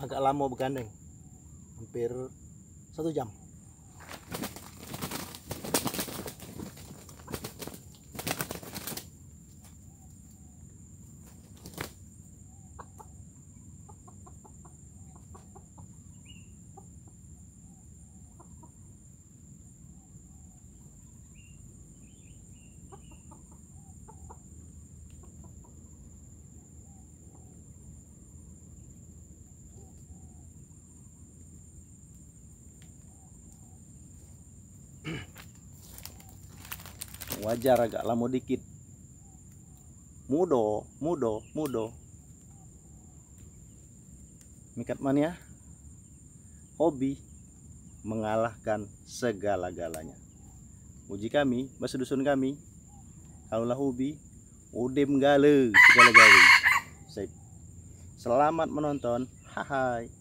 agak lama bergandeng hampir satu jam wajar agak lama dikit mudo mudo mudo mikat mania ya? hobi mengalahkan segala-galanya uji kami bahasa dusun kami kalaulah hobi udem gale segala galanya selamat menonton hai